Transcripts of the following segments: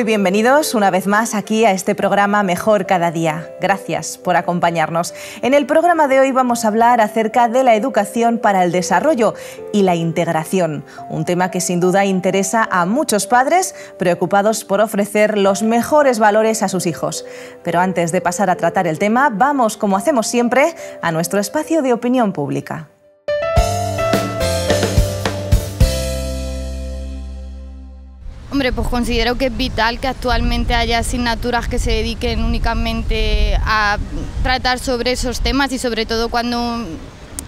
Muy bienvenidos una vez más aquí a este programa Mejor cada día. Gracias por acompañarnos. En el programa de hoy vamos a hablar acerca de la educación para el desarrollo y la integración, un tema que sin duda interesa a muchos padres preocupados por ofrecer los mejores valores a sus hijos. Pero antes de pasar a tratar el tema, vamos, como hacemos siempre, a nuestro espacio de opinión pública. Hombre, pues considero que es vital que actualmente haya asignaturas que se dediquen únicamente a tratar sobre esos temas y sobre todo cuando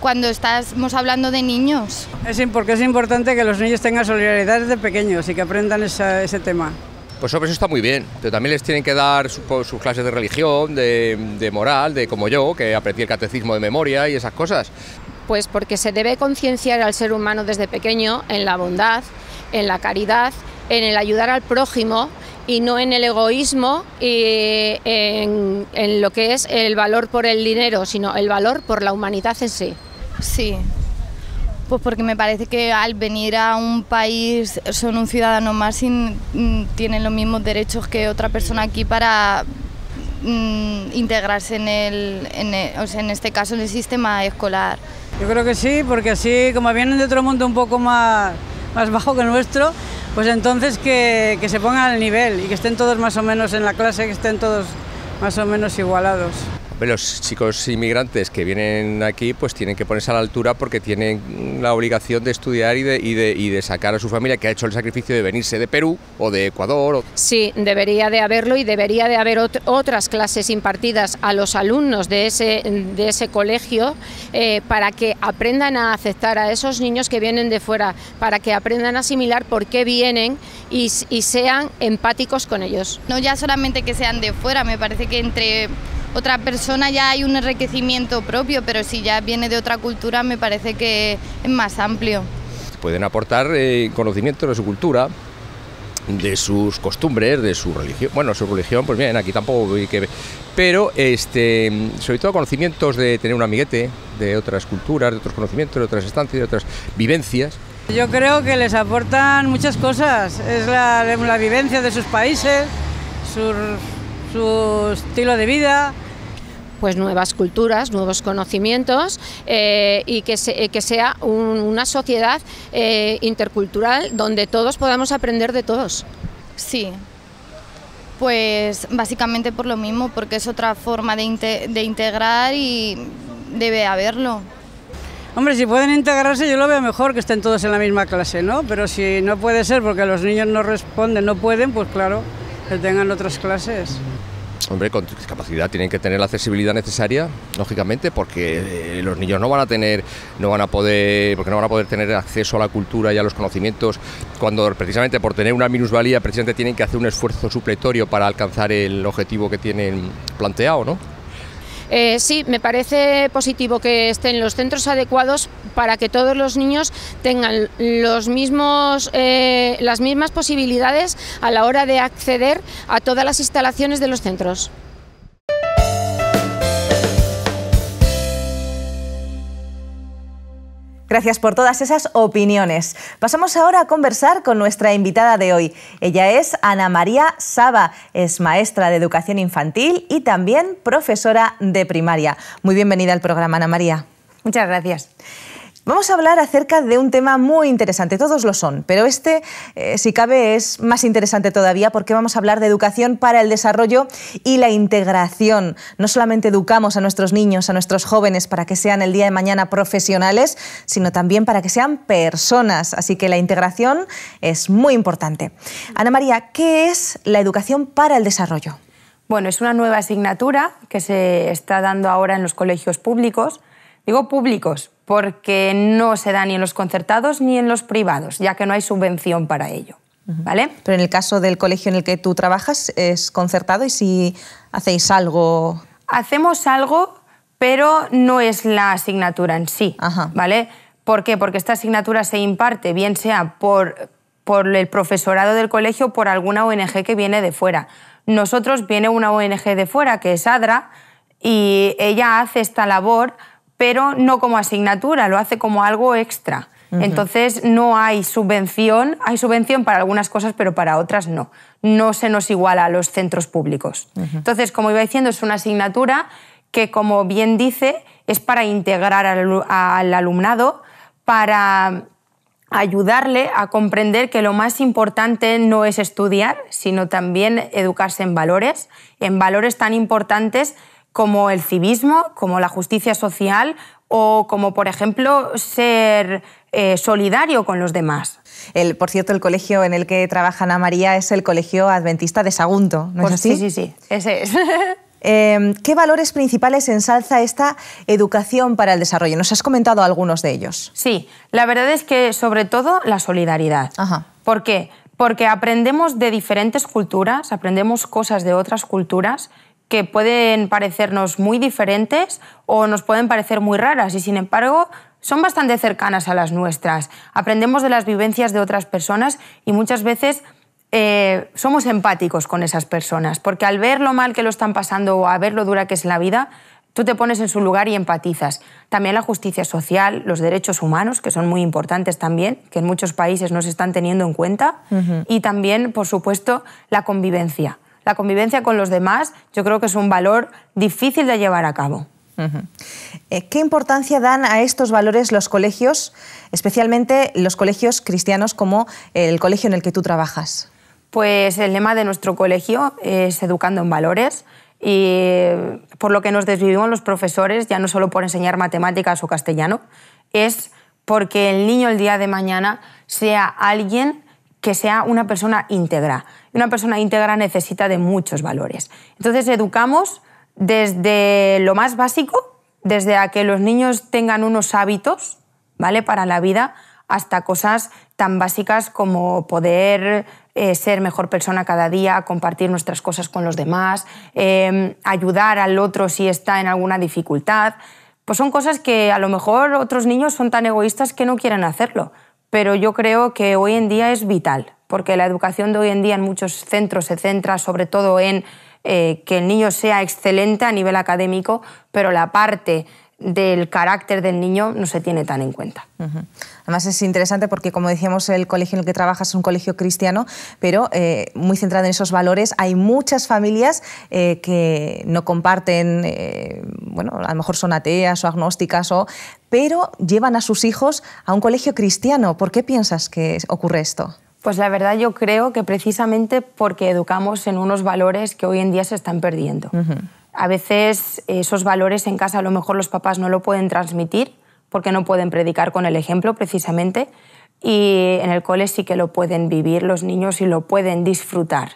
cuando estamos hablando de niños. Es porque es importante que los niños tengan solidaridad desde pequeños y que aprendan ese tema. Pues sobre eso está muy bien, pero también les tienen que dar pues, sus, clases de religión, de, de, moral, de como yo, que aprendí el catecismo de memoria y esas cosas. Pues porque se debe concienciar al ser humano desde pequeño en la bondad, en la caridad, en el ayudar al prójimo y no en el egoísmo y en, lo que es el valor por el dinero, sino el valor por la humanidad en sí. Sí, pues porque me parece que al venir a un país son un ciudadano más y mm, tienen los mismos derechos que otra persona aquí para mm, integrarse en, el, en, e, en este caso en el sistema escolar. Yo creo que sí, porque así como vienen de otro mundo un poco más más bajo que nuestro, pues entonces que, que se pongan al nivel y que estén todos más o menos en la clase, que estén todos más o menos igualados los chicos inmigrantes que vienen aquí pues tienen que ponerse a la altura porque tienen la obligación de estudiar y de, sacar a su familia que ha hecho el sacrificio de venirse de Perú o de Ecuador. Sí, debería de haberlo y debería de haber otras clases impartidas a los alumnos de ese, colegio eh, para que aprendan a aceptar a esos niños que vienen de fuera, para que aprendan a asimilar por qué vienen y, y sean empáticos con ellos. No ya solamente que sean de fuera, me parece que entre otra persona ya hay un enriquecimiento propio, pero si ya viene de otra cultura me parece que es más amplio. Pueden aportar eh, conocimiento de su cultura, de sus costumbres, de su religión. Bueno, su religión, pues bien, aquí tampoco hay que... Pero, este, sobre todo conocimientos de tener un amiguete, de otras culturas, de otros conocimientos, de otras estancias, de otras vivencias. Yo creo que les aportan muchas cosas. Es la, la vivencia de sus países, sus su estilo de vida, pues nuevas culturas, nuevos conocimientos eh, y que, sea una sociedad eh, intercultural donde todos podamos aprender de todos. Sí, pues básicamente por lo mismo, porque es otra forma de, de integrar y debe haberlo. Hombre, si pueden integrarse yo lo veo mejor que estén todos en la misma clase, ¿no? Pero si no puede ser porque los niños no responden, no pueden, pues claro, que tengan otras clases. Hombre, con discapacidad tienen que tener la accesibilidad necesaria, lógicamente, porque eh, los niños no van a tener, no van a poder, porque no van a poder tener acceso a la cultura y a los conocimientos cuando precisamente por tener una minusvalía precisamente tienen que hacer un esfuerzo supletorio para alcanzar el objetivo que tienen planteado, ¿no? Eh, sí, me parece positivo que estén los centros adecuados para que todos los niños tengan eh, las mismas posibilidades a la hora de acceder a todas las instalaciones de los centros. Gracias por todas esas opiniones. Pasamos ahora a conversar con nuestra invitada de hoy. Ella es Ana María Saba, es maestra de educación infantil y también profesora de primaria. Muy bienvenida al programa, Ana María. Muchas gracias. Vamos a hablar acerca de un tema muy interesante, todos lo son, pero este, eh, si cabe, es más interesante todavía porque vamos a hablar de educación para el desarrollo y la integración. No solamente educamos a nuestros niños, a nuestros jóvenes para que sean el día de mañana profesionales, sino también para que sean personas, así que la integración es muy importante. Ana María, ¿qué es la educación para el desarrollo? Bueno, es una nueva asignatura que se está dando ahora en los colegios públicos. Digo públicos porque no se da ni en los concertados ni en los privados, ya que no hay subvención para ello. ¿Vale? Pero en el caso del colegio en el que tú trabajas, ¿es concertado y si hacéis algo? Hacemos algo, pero no es la asignatura en sí, ¿vale? ¿Por qué? Porque esta asignatura se imparte, bien sea por, por el profesorado del colegio o por alguna ONG que viene de fuera. Nosotros viene una ONG de fuera, que es ADRA, y ella hace esta labor pero no como asignatura, lo hace como algo extra. Entonces no hay subvención, hay subvención para algunas cosas, pero para otras no. No se nos iguala a los centros públicos. Entonces, como iba diciendo, es una asignatura que, como bien dice, es para integrar al alumnado, para ayudarle a comprender que lo más importante no es estudiar, sino también educarse en valores, en valores tan importantes como el civismo, como la justicia social o como, por ejemplo, ser eh, solidario con los demás. por cierto, el colegio en el que trabaja Ana María es el Colegio Adventista de Sagunto, ¿no es pues así? Sí, sí, sí, ese es. Em, ¿Qué valores principales ensalza esta educación para el desarrollo? Nos has comentado algunos de ellos. Sí, la verdad es que sobre todo la solidaridad. ¿Por qué? Porque aprendemos de diferentes culturas, aprendemos cosas de otras culturas que pueden parecernos muy diferentes o nos pueden parecer muy raras y sin embargo son bastante cercanas a las nuestras. Aprendemos de las vivencias de otras personas y muchas veces eh, somos empáticos con esas personas, porque al ver lo mal que lo están pasando o a ver lo dura que es la vida, tú te pones en su lugar y empatizas. También la justicia social, los derechos humanos, que son muy importantes también, que en muchos países no se están teniendo en cuenta, y también, por supuesto, la convivencia la convivencia con los demás, yo creo que es un valor difícil de llevar a cabo. Eh, ¿Qué importancia dan a estos valores los colegios, especialmente los colegios cristianos como el colegio en el que tú trabajas? Pues el lema de nuestro colegio es Educando en Valores y por lo que nos desvivimos los profesores, ya no solo por enseñar matemáticas o castellano, es porque el niño el día de mañana sea alguien que sea una persona íntegra, una persona íntegra necesita de muchos valores. Entonces educamos desde lo más básico, desde a que los niños tengan unos hábitos, ¿vale? Para la vida, hasta cosas tan básicas como poder eh, ser mejor persona cada día, compartir nuestras cosas con los demás, em, ayudar al otro si está en alguna dificultad. Pues son cosas que a lo mejor otros niños son tan egoístas que no quieren hacerlo, pero yo creo que hoy en día es vital porque la educación de hoy en día en muchos centros se centra sobre todo en eh, que el niño sea excelente a nivel académico, pero la parte del carácter del niño no se tiene tan en cuenta. Además es interesante porque, como decíamos, el colegio en el que trabajas es un colegio cristiano, pero eh, muy centrado en esos valores. Hay muchas familias eh, que no comparten, bueno, a lo mejor son ateas o agnósticas, o, pero llevan a sus hijos a un colegio cristiano. ¿Por qué piensas que ocurre esto? Pues la verdad yo creo que precisamente porque educamos en unos valores que hoy en día se están perdiendo. A veces esos valores en casa a lo mejor los papás no lo pueden transmitir porque no pueden predicar con el ejemplo precisamente y en el cole sí que lo pueden vivir los niños y lo pueden disfrutar.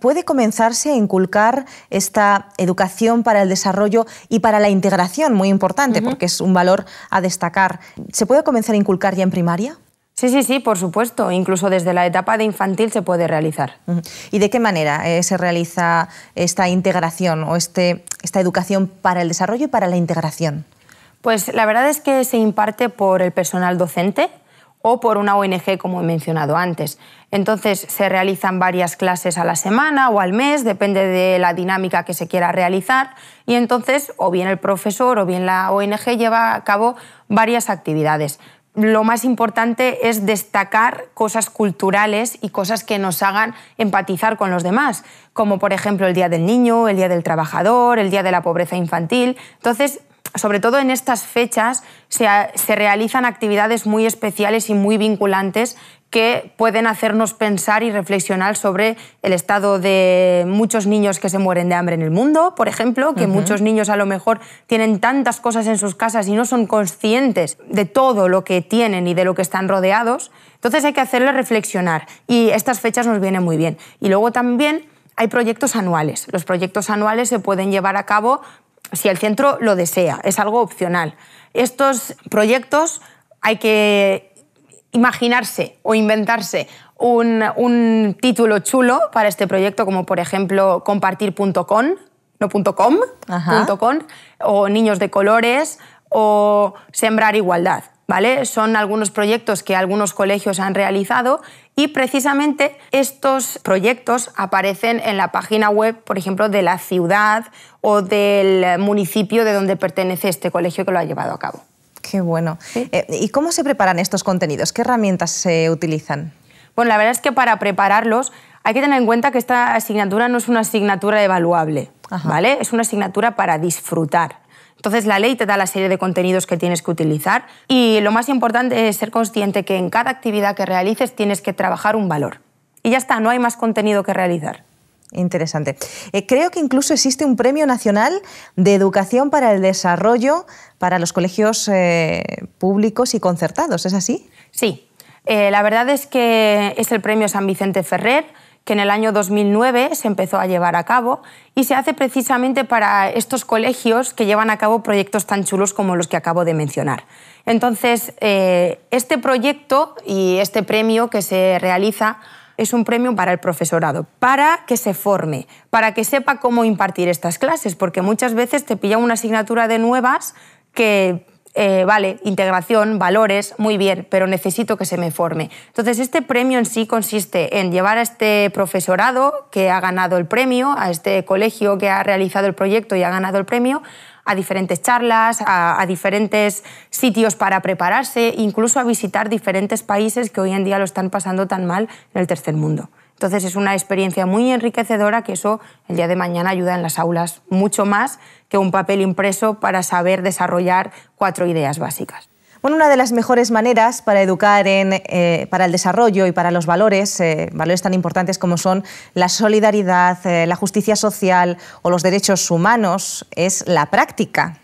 ¿Puede comenzarse a inculcar esta educación para el desarrollo y para la integración, muy importante, porque es un valor a destacar? ¿Se puede comenzar a inculcar ya en primaria? Sí, sí, sí, por supuesto. Incluso desde la etapa de infantil se puede realizar. ¿Y de qué manera eh, se realiza esta integración o este, esta educación para el desarrollo y para la integración? Pues la verdad es que se imparte por el personal docente o por una ONG, como he mencionado antes. Entonces se realizan varias clases a la semana o al mes, depende de la dinámica que se quiera realizar, y entonces o bien el profesor o bien la ONG lleva a cabo varias actividades lo más importante es destacar cosas culturales y cosas que nos hagan empatizar con los demás, como por ejemplo el Día del Niño, el Día del Trabajador, el Día de la Pobreza Infantil. Entonces, sobre todo en estas fechas, se, realizan actividades muy especiales y muy vinculantes que pueden hacernos pensar y reflexionar sobre el estado de muchos niños que se mueren de hambre en el mundo, por ejemplo, que muchos niños a lo mejor tienen tantas cosas en sus casas y no son conscientes de todo lo que tienen y de lo que están rodeados. Entonces hay que hacerles reflexionar y estas fechas nos vienen muy bien. Y luego también hay proyectos anuales. Los proyectos anuales se pueden llevar a cabo si el centro lo desea, es algo opcional. Estos proyectos hay que imaginarse o inventarse un, título chulo para este proyecto, como por ejemplo compartir.com, no o niños de colores o sembrar igualdad. Son algunos proyectos que algunos colegios han realizado y precisamente estos proyectos aparecen en la página web, por ejemplo, de la ciudad o del municipio de donde pertenece este colegio que lo ha llevado a cabo. Qué bueno. Eh, ¿Y cómo se preparan estos contenidos? ¿Qué herramientas se utilizan? Bueno, la verdad es que para prepararlos hay que tener en cuenta que esta asignatura no es una asignatura evaluable, ¿vale? Es una asignatura para disfrutar. Entonces la ley te da la serie de contenidos que tienes que utilizar y lo más importante es ser consciente que en cada actividad que realices tienes que trabajar un valor. Y ya está, no hay más contenido que realizar. Interesante. Eh, creo que incluso existe un Premio Nacional de Educación para el Desarrollo para los colegios eh, públicos y concertados, ¿es así? Sí. Eh, la verdad es que es el Premio San Vicente Ferrer que en el año 2009 se empezó a llevar a cabo y se hace precisamente para estos colegios que llevan a cabo proyectos tan chulos como los que acabo de mencionar. Entonces, eh, este proyecto y este premio que se realiza es un premio para el profesorado, para que se forme, para que sepa cómo impartir estas clases, porque muchas veces te pilla una asignatura de nuevas que eh, vale, integración, valores, muy bien, pero necesito que se me forme. Entonces, este premio en sí consiste en llevar a este profesorado que ha ganado el premio, a este colegio que ha realizado el proyecto y ha ganado el premio, a diferentes charlas, a, a diferentes sitios para prepararse, incluso a visitar diferentes países que hoy en día lo están pasando tan mal en el tercer mundo. Entonces es una experiencia muy enriquecedora que eso el día de mañana ayuda en las aulas mucho más que un papel impreso para saber desarrollar cuatro ideas básicas. Bueno, una de las mejores maneras para educar en, eh, para el desarrollo y para los valores, eh, valores tan importantes como son la solidaridad, eh, la justicia social o los derechos humanos, es la práctica.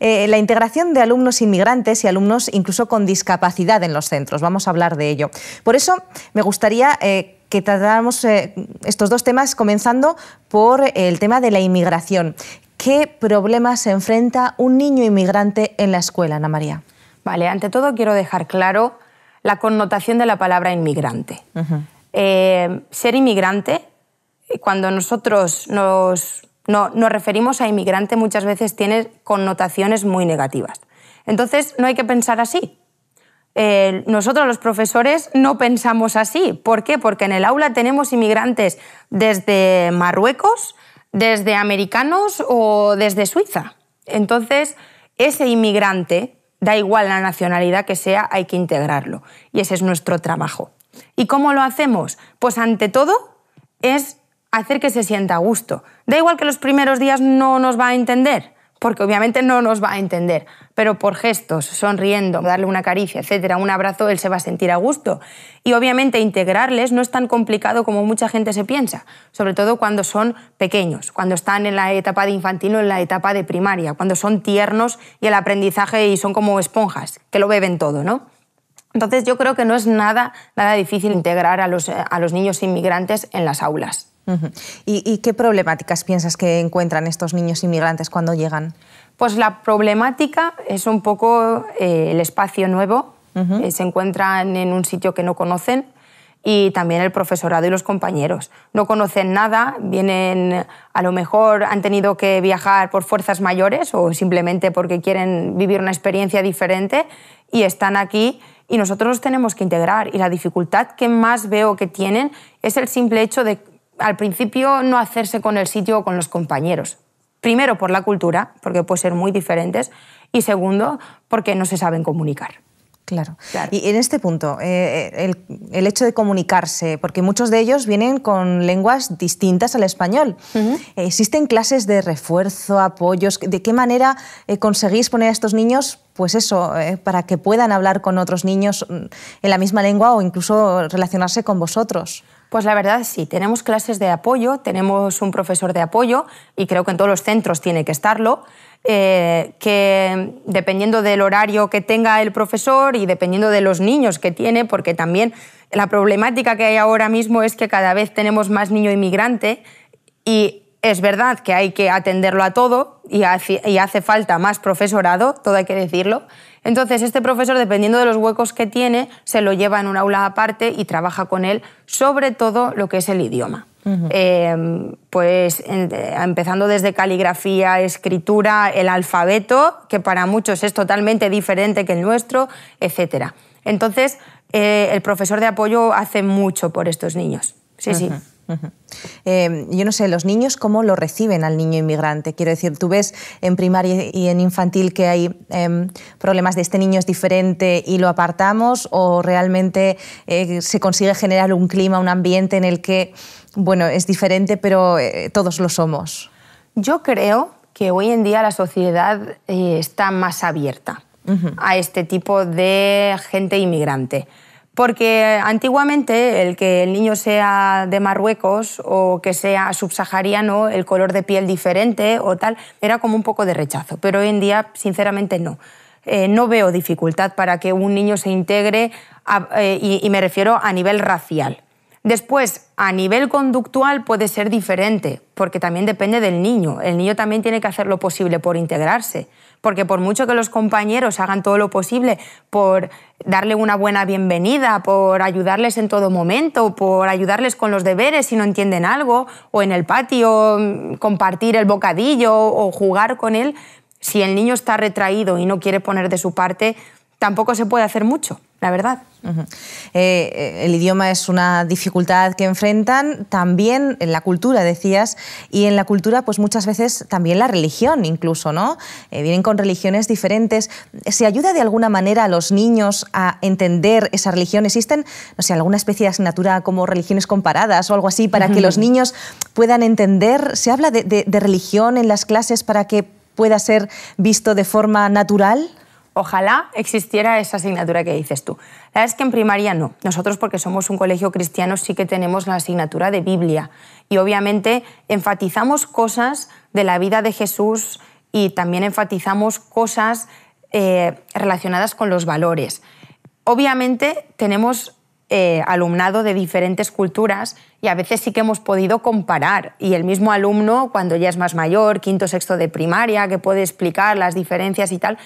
Eh, la integración de alumnos inmigrantes y alumnos incluso con discapacidad en los centros. Vamos a hablar de ello. Por eso me gustaría... Eh, que tratáramos eh, estos dos temas, comenzando por el tema de la inmigración. ¿Qué problemas se enfrenta un niño inmigrante en la escuela, Ana María? Vale, ante todo quiero dejar claro la connotación de la palabra inmigrante. ser inmigrante, cuando nosotros nos no, nos referimos a inmigrante muchas veces tiene connotaciones muy negativas. Entonces, no hay que pensar así. Eh, nosotros los profesores no pensamos así. ¿Por qué? Porque en el aula tenemos inmigrantes desde Marruecos, desde americanos o desde Suiza. Entonces, ese inmigrante, da igual la nacionalidad que sea, hay que integrarlo. Y ese es nuestro trabajo. ¿Y cómo lo hacemos? Pues ante todo es hacer que se sienta a gusto. Da igual que los primeros días no nos va a entender, porque obviamente no nos va a entender, pero por gestos, sonriendo, darle una caricia, etcétera, un abrazo, él se va a sentir a gusto. Y obviamente integrarles no es tan complicado como mucha gente se piensa, sobre todo cuando son pequeños, cuando están en la etapa de infantil o en la etapa de primaria, cuando son tiernos y el aprendizaje y son como esponjas, que lo beben todo, ¿no? Entonces yo creo que no es nada, nada difícil integrar a los, eh, a los niños inmigrantes en las aulas. ¿Y, qué problemáticas piensas que encuentran estos niños inmigrantes cuando llegan? Pues la problemática es un poco eh, el espacio nuevo, eh, se encuentran en un sitio que no conocen y también el profesorado y los compañeros. No conocen nada, vienen, a lo mejor han tenido que viajar por fuerzas mayores o simplemente porque quieren vivir una experiencia diferente y están aquí y nosotros los tenemos que integrar. Y la dificultad que más veo que tienen es el simple hecho de al principio no hacerse con el sitio o con los compañeros. Primero por la cultura, porque puede ser muy diferentes, y segundo porque no se saben comunicar. Claro. Y en este punto, eh, eh, el, hecho de comunicarse, porque muchos de ellos vienen con lenguas distintas al español. ¿Existen clases de refuerzo, apoyos? ¿De qué manera eh, conseguís poner a estos niños, pues eso, para que puedan hablar con otros niños mm, en la misma lengua o incluso relacionarse con vosotros? Pues la verdad sí, tenemos clases de apoyo, tenemos un profesor de apoyo y creo que en todos los centros tiene que estarlo. Eh, que dependiendo del horario que tenga el profesor y dependiendo de los niños que tiene, porque también la problemática que hay ahora mismo es que cada vez tenemos más niño inmigrante y es verdad que hay que atenderlo a todo y hace falta más profesorado, todo hay que decirlo. Entonces, este profesor, dependiendo de los huecos que tiene, se lo lleva en un aula aparte y trabaja con él sobre todo lo que es el idioma. Em, pues eh, empezando desde caligrafía, escritura, el alfabeto, que para muchos es totalmente diferente que el nuestro, etc. Entonces, eh, el profesor de apoyo hace mucho por estos niños. Sí, sí. Eh, yo no sé, los niños, ¿cómo lo reciben al niño inmigrante? Quiero decir, tú ves en primaria y en infantil que hay em, problemas de este niño es diferente y lo apartamos o realmente eh, se consigue generar un clima, un ambiente en el que, bueno, es diferente, pero eh, todos lo somos. Yo creo que hoy en día la sociedad está más abierta a este tipo de gente inmigrante. Porque antiguamente el que el niño sea de Marruecos o que sea subsahariano, el color de piel diferente o tal, era como un poco de rechazo. Pero hoy en día, sinceramente, no. Eh, no veo dificultad para que un niño se integre, eh, y me refiero a nivel racial. Después, a nivel conductual puede ser diferente, porque también depende del niño. El niño también tiene que hacer lo posible por integrarse porque por mucho que los compañeros hagan todo lo posible por darle una buena bienvenida, por ayudarles en todo momento, por ayudarles con los deberes si no entienden algo, o en el patio mm, compartir el bocadillo o jugar con él, si el niño está retraído y no quiere poner de su parte, tampoco se puede hacer mucho la verdad. Eh, el idioma es una dificultad que enfrentan también en la cultura, decías, y en la cultura pues muchas veces también la religión incluso, ¿no? Eh, vienen con religiones diferentes. ¿Se ayuda de alguna manera a los niños a entender esa religión? ¿Existen, no sé, alguna especie de asignatura como religiones comparadas o algo así para que los niños puedan entender? ¿Se habla de, de religión en las clases para que pueda ser visto de forma natural? Ojalá existiera esa asignatura que dices tú. La verdad es que en primaria no. Nosotros, porque somos un colegio cristiano, sí que tenemos la asignatura de Biblia. Y obviamente enfatizamos cosas de la vida de Jesús y también enfatizamos cosas eh, relacionadas con los valores. Obviamente tenemos eh, alumnado de diferentes culturas y a veces sí que hemos podido comparar. Y el mismo alumno, cuando ya es más mayor, quinto, sexto de primaria, que puede explicar las diferencias y tal,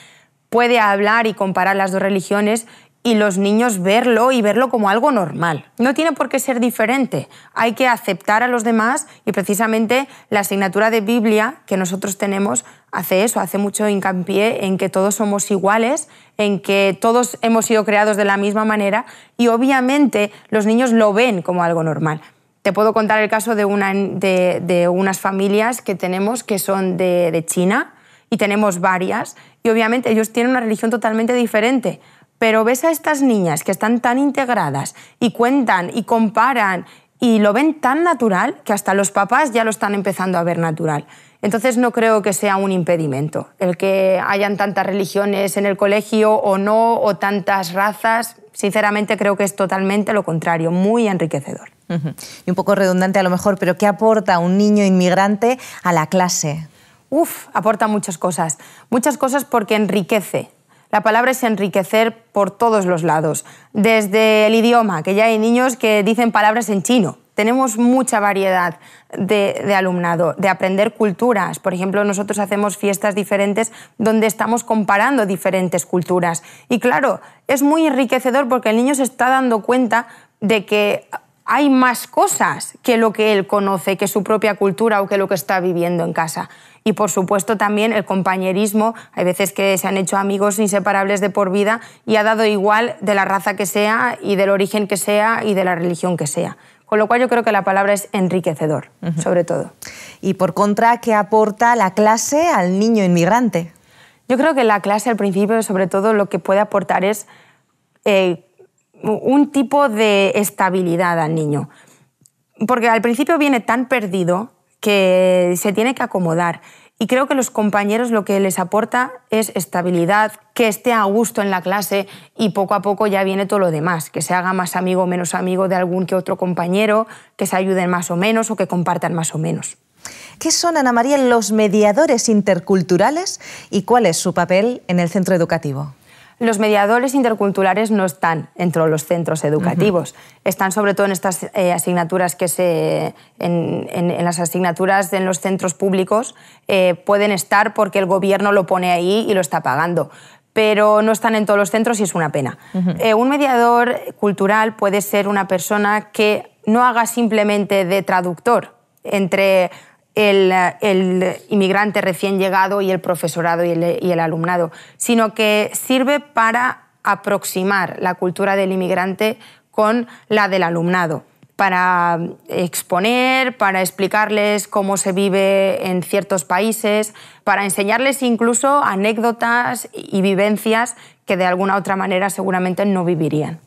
puede hablar y comparar las dos religiones y los niños verlo y verlo como algo normal. No tiene por qué ser diferente. Hay que aceptar a los demás y precisamente la asignatura de Biblia que nosotros tenemos hace eso, hace mucho hincapié en que todos somos iguales, en que todos hemos sido creados de la misma manera y obviamente los niños lo ven como algo normal. Te puedo contar el caso de, una, de, unas familias que tenemos que son de China, y tenemos varias, y obviamente ellos tienen una religión totalmente diferente. Pero ves a estas niñas que están tan integradas y cuentan y comparan y lo ven tan natural que hasta los papás ya lo están empezando a ver natural. Entonces no creo que sea un impedimento el que hayan tantas religiones en el colegio o no, o tantas razas. Sinceramente creo que es totalmente lo contrario, muy enriquecedor. Y un poco redundante a lo mejor, pero ¿qué aporta un niño inmigrante a la clase? Uf, aporta muchas cosas. Muchas cosas porque enriquece. La palabra es enriquecer por todos los lados. Desde el idioma, que ya hay niños que dicen palabras en chino. Tenemos mucha variedad de, de alumnado, de aprender culturas. Por ejemplo, nosotros hacemos fiestas diferentes donde estamos comparando diferentes culturas. Y claro, es muy enriquecedor porque el niño se está dando cuenta de que hay más cosas que lo que él conoce, que su propia cultura o que lo que está viviendo en casa. Y por supuesto también el compañerismo, hay veces que se han hecho amigos inseparables de por vida y ha dado igual de la raza que sea y del origen que sea y de la religión que sea. Con lo cual yo creo que la palabra es enriquecedor, sobre todo. Y por contra, ¿qué aporta la clase al niño inmigrante? Yo creo que la clase al principio, sobre todo, lo que puede aportar es eh, un tipo de estabilidad al niño. Porque al principio viene tan perdido que se tiene que acomodar. Y creo que los compañeros lo que les aporta es estabilidad, que esté a gusto en la clase y poco a poco ya viene todo lo demás, que se haga más amigo o menos amigo de algún que otro compañero, que se ayuden más o menos o que compartan más o menos. ¿Qué son, Ana María, los mediadores interculturales y cuál es su papel en el centro educativo? Los mediadores interculturales no están dentro los centros educativos, están sobre todo en estas eh, asignaturas que se. En, las asignaturas en los centros públicos eh, pueden estar porque el gobierno lo pone ahí y lo está pagando pero no están en todos los centros y es una pena. Eh, un mediador cultural puede ser una persona que no haga simplemente de traductor entre eh, el, inmigrante recién llegado y el profesorado y el, y el alumnado, sino que sirve para aproximar la cultura del inmigrante con la del alumnado para eh, exponer, para explicarles cómo se vive en ciertos países, para enseñarles incluso anécdotas y vivencias que de alguna u otra manera seguramente no vivirían.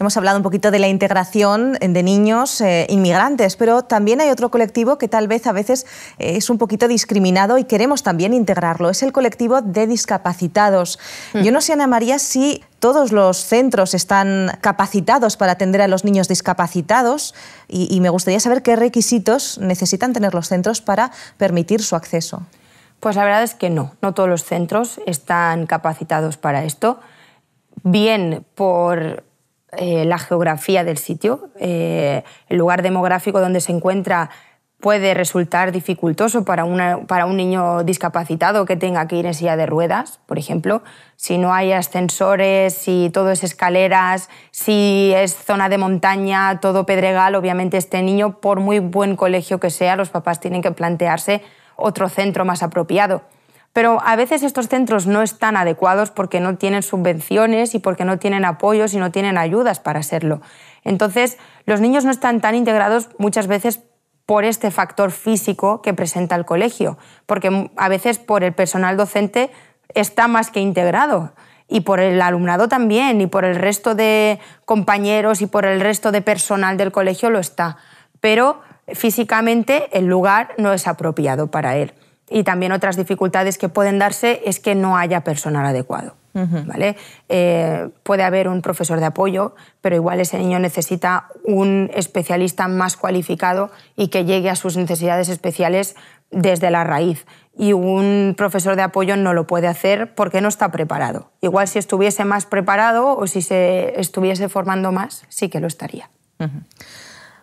Hemos hablado un poquito de la integración eh, de niños eh, inmigrantes, pero también hay otro colectivo que tal vez a veces eh, es un poquito discriminado y queremos también integrarlo. Es el colectivo de discapacitados. Mm. Yo no sé, Ana María, si todos los centros están capacitados para atender a los niños discapacitados y me gustaría saber qué requisitos necesitan tener los centros para permitir su acceso. Pues la verdad es que no, no todos los centros están capacitados para esto bien por eh, la geografía del sitio, eh, el lugar demográfico donde se encuentra puede resultar dificultoso para, para, un niño discapacitado que tenga que ir en silla de ruedas, por ejemplo. Si no hay ascensores, si todo es escaleras, si es zona de montaña, todo pedregal, obviamente este niño, por muy buen colegio que sea, los papás tienen que plantearse otro centro más apropiado. Pero a veces estos centros no están adecuados porque no tienen subvenciones y porque no tienen apoyos y no tienen ayudas para serlo. Entonces, los niños no están tan integrados muchas veces por este factor físico que presenta el colegio, porque a veces por el personal docente está más que integrado y por el alumnado también y por el resto de compañeros y por el resto de personal del colegio lo está, pero físicamente el lugar no es apropiado para él y también otras dificultades que pueden darse es que no haya personal adecuado. ¿Vale? Eh, puede haber un profesor de apoyo, pero igual ese niño necesita un especialista más cualificado y que llegue a sus necesidades especiales desde la raíz. Y un profesor de apoyo no lo puede hacer porque no está preparado. Igual si estuviese más preparado o si se estuviese formando más, sí que lo estaría.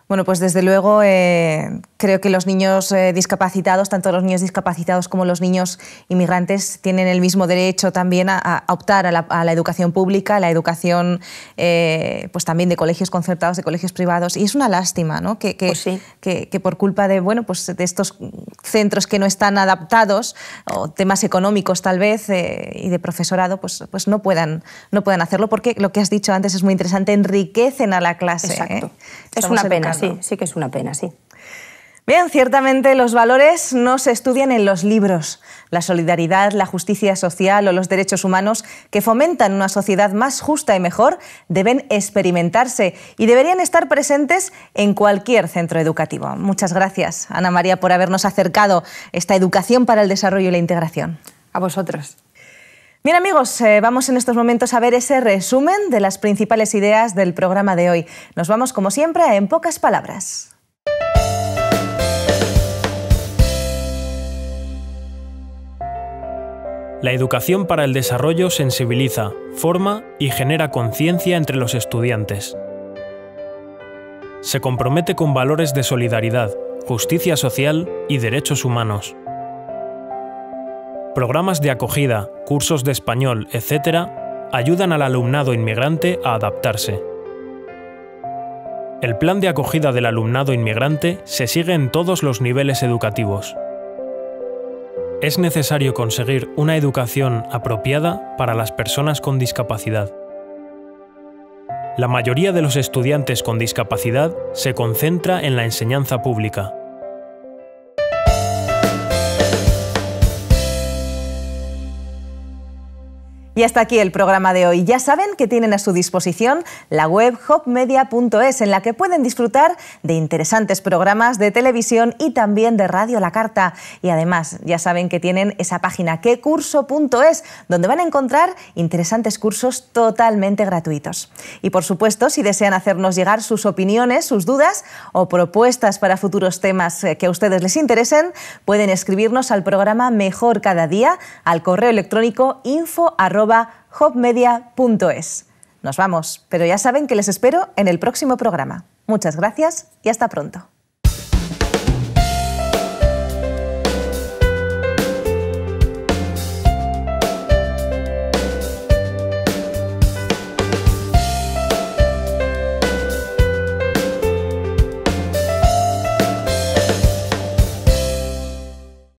Bueno, pues desde luego eh, creo que los niños eh, discapacitados, tanto los niños discapacitados como los niños inmigrantes, tienen el mismo derecho también a, optar a la, educación pública, a la educación eh, pues también de colegios concertados, de colegios privados. Y es una lástima ¿no? Pues que, que, por culpa de, bueno, pues de estos centros que no están adaptados, o temas económicos tal vez, y de profesorado, pues, pues no, puedan, no puedan hacerlo, porque lo que has dicho antes es muy interesante, enriquecen a la clase. Exacto. Es una pena, sí, sí que es una pena, sí. Bien, ciertamente los valores no se estudian en los libros. La solidaridad, la justicia social o los derechos humanos que fomentan una sociedad más justa y mejor deben experimentarse y deberían estar presentes en cualquier centro educativo. Muchas gracias, Ana María, por habernos acercado esta educación para el desarrollo y la integración. A vosotros. Bien amigos, eh, vamos en estos momentos a ver ese resumen de las principales ideas del programa de hoy. Nos vamos como siempre en pocas palabras. La educación para el desarrollo sensibiliza, forma y genera conciencia entre los estudiantes. Se compromete con valores de solidaridad, justicia social y derechos humanos. Programas de acogida, cursos de español, etc., ayudan al alumnado inmigrante a adaptarse. El plan de acogida del alumnado inmigrante se sigue en todos los niveles educativos. Es necesario conseguir una educación apropiada para las personas con discapacidad. La mayoría de los estudiantes con discapacidad se concentra en la enseñanza pública, Y hasta aquí el programa de hoy. Ya saben que tienen a su disposición la web hopmedia.es en la que pueden disfrutar de interesantes programas de televisión y también de Radio La Carta. Y además, ya saben que tienen esa página quecurso.es donde van a encontrar interesantes cursos totalmente gratuitos. Y por supuesto, si desean hacernos llegar sus opiniones, sus dudas o propuestas para futuros temas eh, que a ustedes les interesen, pueden escribirnos al programa Mejor Cada Día al correo electrónico info hopmedia.es. Nos vamos, pero ya saben que les espero en el próximo programa. Muchas gracias y hasta pronto.